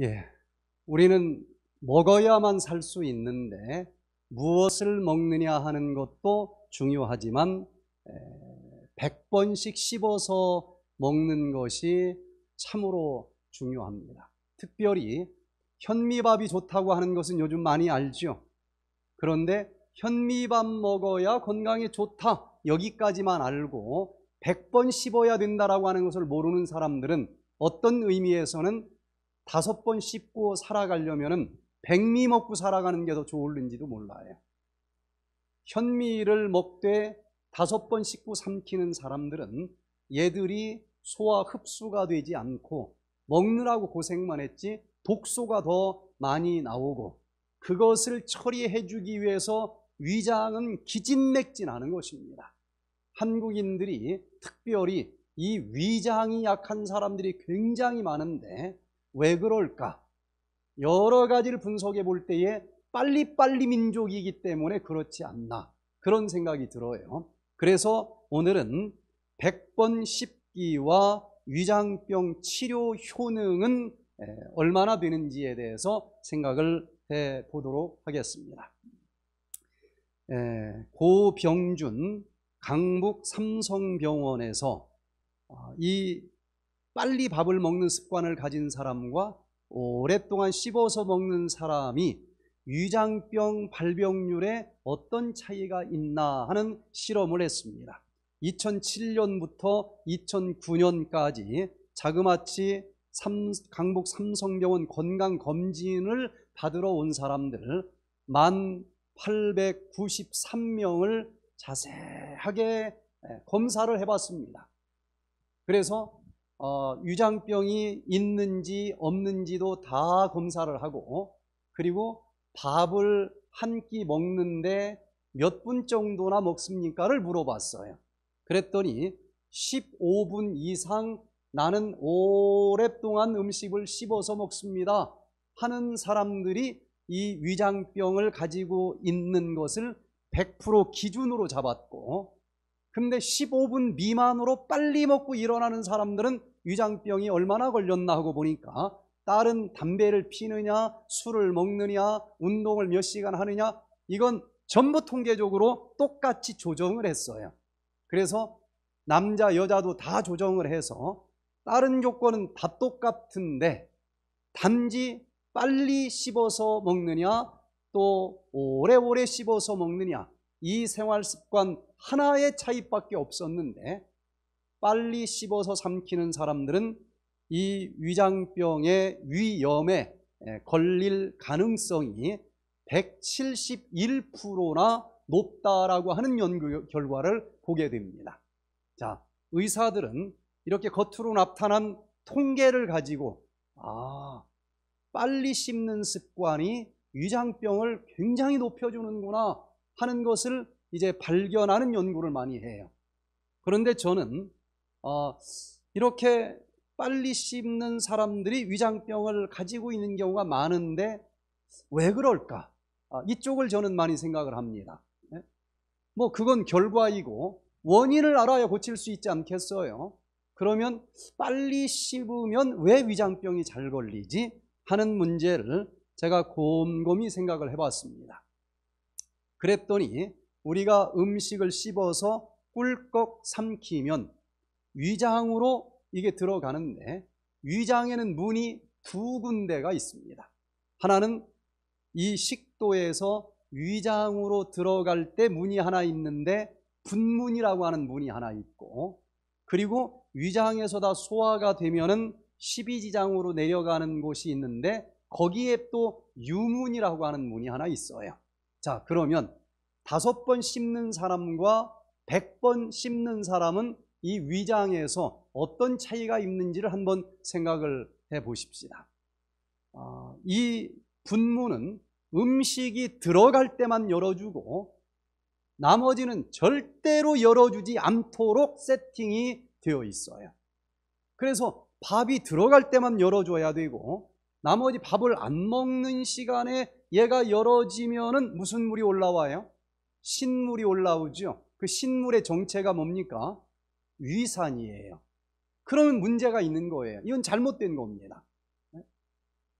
예, 우리는 먹어야만 살 수 있는데 무엇을 먹느냐 하는 것도 중요하지만 100번씩 씹어서 먹는 것이 참으로 중요합니다. 특별히 현미밥이 좋다고 하는 것은 요즘 많이 알죠. 그런데 현미밥 먹어야 건강에 좋다. 여기까지만 알고 100번 씹어야 된다라고 하는 것을 모르는 사람들은 어떤 의미에서는 다섯 번 씹고 살아가려면은 백미 먹고 살아가는 게 더 좋을는지도 몰라요. 현미를 먹되 다섯 번 씹고 삼키는 사람들은 얘들이 소화 흡수가 되지 않고 먹느라고 고생만 했지 독소가 더 많이 나오고 그것을 처리해 주기 위해서 위장은 기진맥진하는 것입니다. 한국인들이 특별히 이 위장이 약한 사람들이 굉장히 많은데 왜 그럴까? 여러 가지를 분석해 볼 때에 빨리빨리 민족이기 때문에 그렇지 않나 그런 생각이 들어요 그래서 오늘은 100번 씹기와 위장병 치료 효능은 얼마나 되는지에 대해서 생각을 해 보도록 하겠습니다 고병준 강북 삼성병원에서 아, 이 빨리 밥을 먹는 습관을 가진 사람과 오랫동안 씹어서 먹는 사람이 위장병 발병률에 어떤 차이가 있나 하는 실험을 했습니다. 2007년부터 2009년까지 자그마치 삼, 강북 삼성병원 건강검진을 받으러 온 사람들 1893명을 자세하게 검사를 해봤습니다. 그래서 어, 유장병이 있는지 없는지도 다 검사를 하고 그리고 밥을 한 끼 먹는데 몇 분 정도나 먹습니까를 물어봤어요. 그랬더니 15분 이상 나는 오랫동안 음식을 씹어서 먹습니다 하는 사람들이 이 위장병을 가지고 있는 것을 100% 기준으로 잡았고 근데 15분 미만으로 빨리 먹고 일어나는 사람들은 위장병이 얼마나 걸렸나 하고 보니까 딸은 담배를 피느냐 술을 먹느냐 운동을 몇 시간 하느냐 이건 전부 통계적으로 똑같이 조정을 했어요 그래서 남자 여자도 다 조정을 해서 다른 조건은 다 똑같은데 단지 빨리 씹어서 먹느냐 또 오래오래 씹어서 먹느냐 이 생활 습관 하나의 차이밖에 없었는데 빨리 씹어서 삼키는 사람들은 이 위장병의 위염에 예, 걸릴 가능성이 171%나 높다라고 하는 연구 결과를 보게 됩니다. 자, 의사들은 이렇게 겉으로 나타난 통계를 가지고 아, 빨리 씹는 습관이 위장병을 굉장히 높여주는구나 하는 것을 이제 발견하는 연구를 많이 해요. 그런데 저는 어, 이렇게 빨리 씹는 사람들이 위장병을 가지고 있는 경우가 많은데 왜 그럴까? 아, 이쪽을 저는 많이 생각을 합니다. 네? 뭐 그건 결과이고 원인을 알아야 고칠 수 있지 않겠어요? 그러면 빨리 씹으면 왜 위장병이 잘 걸리지? 하는 문제를 제가 곰곰이 생각을 해봤습니다. 그랬더니 우리가 음식을 씹어서 꿀꺽 삼키면 위장으로 이게 들어가는데 위장에는 문이 두 군데가 있습니다. 하나는 이 식도에서 위장으로 들어갈 때 문이 하나 있는데 분문이라고 하는 문이 하나 있고 그리고 위장에서 다 소화가 되면은 12지장으로 내려가는 곳이 있는데 거기에 또 유문이라고 하는 문이 하나 있어요. 자, 그러면 다섯 번 씹는 사람과 100번 씹는 사람은 이 위장에서 어떤 차이가 있는지를 한번 생각을 해 보십시다. 아, 이분무는 음식이 들어갈 때만 열어주고 나머지는 절대로 열어주지 않도록 세팅이 되어 있어요. 그래서 밥이 들어갈 때만 열어줘야 되고 나머지 밥을 안 먹는 시간에 얘가 열어지면은 무슨 물이 올라와요? 신물이 올라오죠. 그 신물의 정체가 뭡니까? 위산이에요. 그러면 문제가 있는 거예요. 이건 잘못된 겁니다. 네?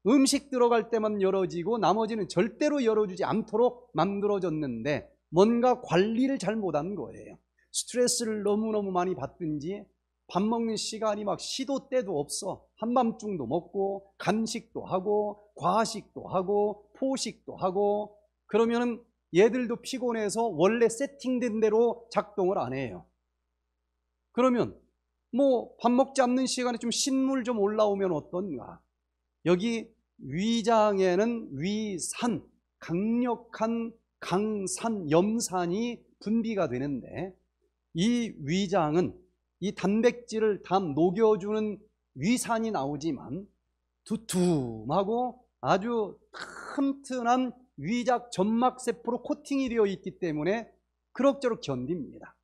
음식 들어갈 때만 열어지고 나머지는 절대로 열어주지 않도록 만들어졌는데 뭔가 관리를 잘못한 거예요. 스트레스를 너무너무 많이 받든지 밥 먹는 시간이 막 시도 때도 없어. 한밤중도 먹고 간식도 하고 과식도 하고 포식도 하고 그러면은 얘들도 피곤해서 원래 세팅된 대로 작동을 안 해요. 그러면 뭐 밥 먹지 않는 시간에 좀 신물 좀 올라오면 어떤가? 여기 위장에는 위산, 강력한 강산, 염산이 분비가 되는데 이 위장은 이 단백질을 다 녹여주는 위산이 나오지만 두툼하고 아주 튼튼한 위작 점막세포로 코팅이 되어 있기 때문에 그럭저럭 견딥니다.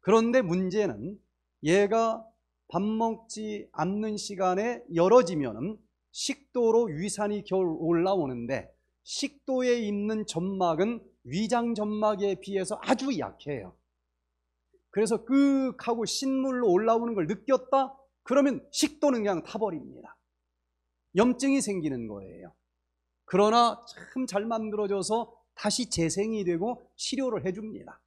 그런데 문제는 얘가 밥 먹지 않는 시간에 열어지면 식도로 위산이 겨울 올라오는데 식도에 있는 점막은 위장 점막에 비해서 아주 약해요. 그래서 끄하고 윽 신물로 올라오는 걸 느꼈다? 그러면 식도는 그냥 타버립니다. 염증이 생기는 거예요. 그러나 참 잘 만들어져서 다시 재생이 되고 치료를 해줍니다.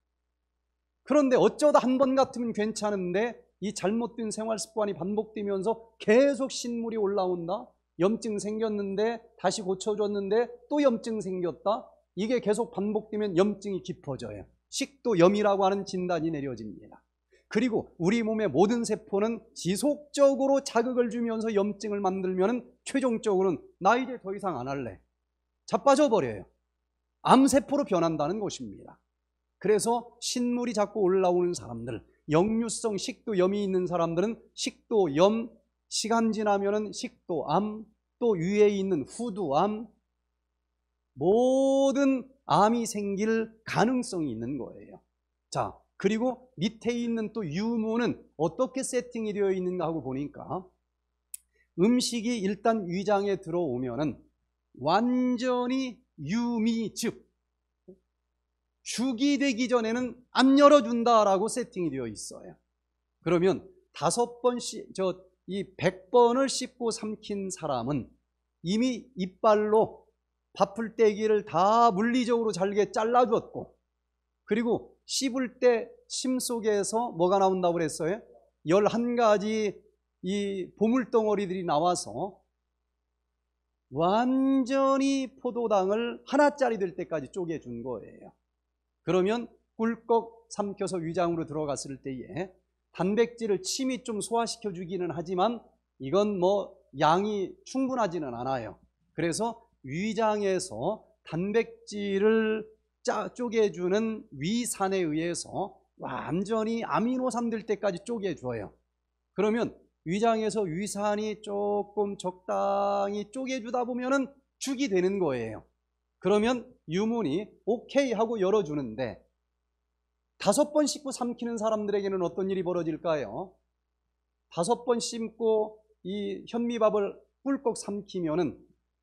그런데 어쩌다 한 번 같으면 괜찮은데 이 잘못된 생활 습관이 반복되면서 계속 신물이 올라온다. 염증 생겼는데 다시 고쳐줬는데 또 염증 생겼다. 이게 계속 반복되면 염증이 깊어져요. 식도염이라고 하는 진단이 내려집니다. 그리고 우리 몸의 모든 세포는 지속적으로 자극을 주면서 염증을 만들면 최종적으로는 나 이제 더 이상 안 할래. 자빠져 버려요. 암세포로 변한다는 것입니다. 그래서 신물이 자꾸 올라오는 사람들, 역류성 식도염이 있는 사람들은 식도염, 시간 지나면은 식도암, 또 위에 있는 후두암, 모든 암이 생길 가능성이 있는 거예요. 자, 그리고 밑에 있는 또 유무는 어떻게 세팅이 되어 있는가 하고 보니까 음식이 일단 위장에 들어오면은 완전히 유미 즉 죽이 되기 전에는 안 열어준다라고 세팅이 되어 있어요. 그러면 다섯 번, 저이 백번을 씹고 삼킨 사람은 이미 이빨로 밥풀떼기를 다 물리적으로 잘게 잘라주었고 그리고 씹을 때 침 속에서 뭐가 나온다고 그랬어요? 열 한 가지이 보물덩어리들이 나와서 완전히 포도당을 하나짜리 될 때까지 쪼개준 거예요. 그러면 꿀꺽 삼켜서 위장으로 들어갔을 때에 단백질을 침이 좀 소화시켜 주기는 하지만 이건 뭐 양이 충분하지는 않아요. 그래서 위장에서 단백질을 짜, 쪼개주는 위산에 의해서 완전히 아미노산 될 때까지 쪼개줘요. 그러면 위장에서 위산이 조금 적당히 쪼개주다 보면은 죽이 되는 거예요. 그러면 유문이 오케이 하고 열어주는데 다섯 번 씹고 삼키는 사람들에게는 어떤 일이 벌어질까요? 다섯 번 씹고 이 현미밥을 꿀꺽 삼키면은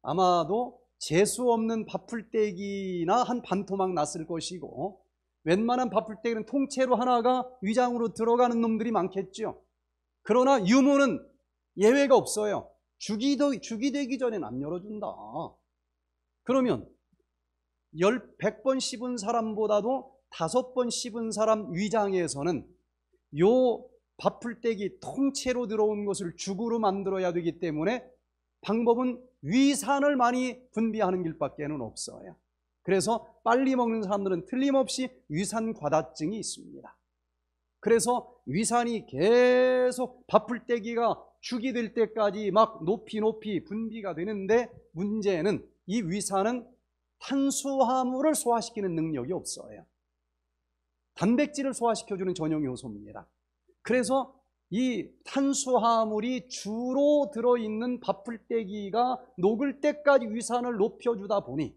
아마도 재수 없는 밥풀떼기나 한 반토막 났을 것이고 웬만한 밥풀떼기는 통째로 하나가 위장으로 들어가는 놈들이 많겠죠. 그러나 유문은 예외가 없어요. 죽이, 죽이 되기 전엔 안 열어준다. 그러면 열, 100번 씹은 사람보다도 다섯 번 씹은 사람 위장에서는 요 밥풀떼기 통째로 들어온 것을 죽으로 만들어야 되기 때문에 방법은 위산을 많이 분비하는 길밖에는 없어요. 그래서 빨리 먹는 사람들은 틀림없이 위산 과다증이 있습니다. 그래서 위산이 계속 밥풀떼기가 죽이 될 때까지 막 높이 높이 분비가 되는데 문제는 이 위산은 탄수화물을 소화시키는 능력이 없어요. 단백질을 소화시켜주는 전용 요소입니다. 그래서 이 탄수화물이 주로 들어있는 밥풀떼기가 녹을 때까지 위산을 높여주다 보니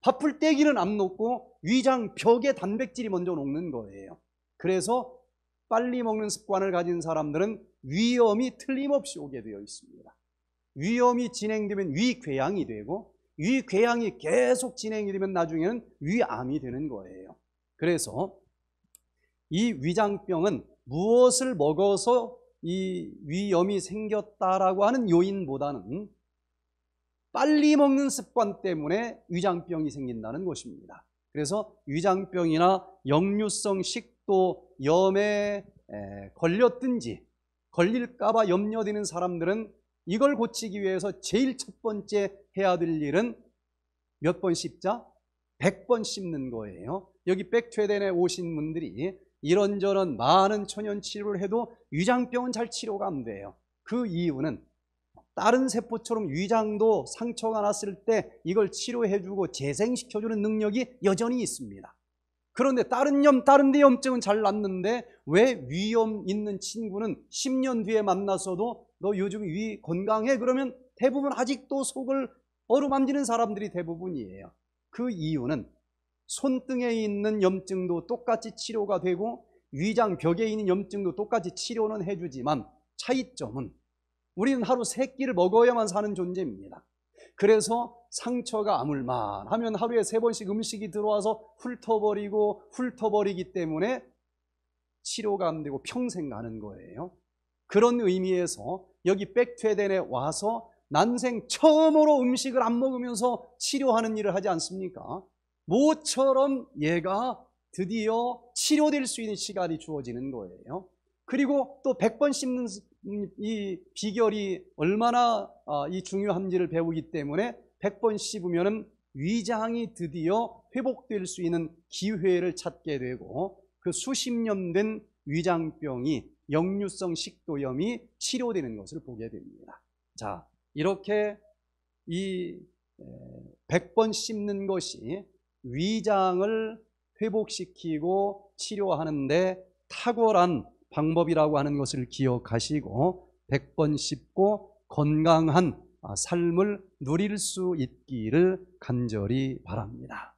밥풀떼기는 안 녹고 위장 벽에 단백질이 먼저 녹는 거예요. 그래서 빨리 먹는 습관을 가진 사람들은 위염이 틀림없이 오게 되어 있습니다. 위염이 진행되면 위궤양이 되고 위 궤양이 계속 진행이 되면 나중에는 위암이 되는 거예요. 그래서 이 위장병은 무엇을 먹어서 이 위염이 생겼다라고 하는 요인보다는 빨리 먹는 습관 때문에 위장병이 생긴다는 것입니다. 그래서 위장병이나 역류성 식도염에 걸렸든지 걸릴까봐 염려되는 사람들은 이걸 고치기 위해서 제일 첫 번째 해야 될 일은 몇 번 씹자? 100번 씹는 거예요. 여기 백퇴덴에 오신 분들이 이런저런 많은 천연 치료를 해도 위장병은 잘 치료가 안 돼요. 그 이유는 다른 세포처럼 위장도 상처가 났을 때 이걸 치료해주고 재생시켜주는 능력이 여전히 있습니다. 그런데 다른 염, 다른 데 염증은 잘 났는데 왜 위염 있는 친구는 10년 뒤에 만나서도 너 요즘 위 건강해? 그러면 대부분 아직도 속을 어루만지는 사람들이 대부분이에요. 그 이유는 손등에 있는 염증도 똑같이 치료가 되고 위장 벽에 있는 염증도 똑같이 치료는 해주지만 차이점은 우리는 하루 세 끼를 먹어야만 사는 존재입니다. 그래서 상처가 아물만 하면 하루에 세 번씩 음식이 들어와서 훑어버리고 훑어버리기 때문에 치료가 안 되고 평생 가는 거예요. 그런 의미에서 여기 백트에덴에 와서 난생 처음으로 음식을 안 먹으면서 치료하는 일을 하지 않습니까? 모처럼 얘가 드디어 치료될 수 있는 시간이 주어지는 거예요. 그리고 또 100번 씹는 음, 이 비결이 얼마나 아, 이 중요한지를 배우기 때문에 100번 씹으면 위장이 드디어 회복될 수 있는 기회를 찾게 되고 그 수십 년 된 위장병이 역류성 식도염이 치료되는 것을 보게 됩니다. 자, 이렇게 이 100번 씹는 것이 위장을 회복시키고 치료하는데 탁월한 방법이라고 하는 것을 기억하시고 100번 씹고 건강한 삶을 누릴 수 있기를 간절히 바랍니다.